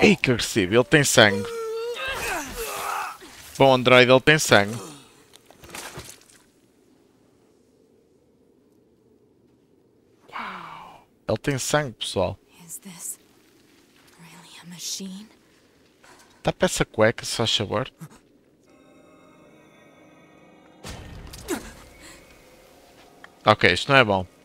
Ei, que agressivo. Ele tem sangue. Bom, Android, ele tem sangue. Uau. Ele tem sangue, pessoal. Tá peça cueca, se faz favor. Ok, isto não é bom.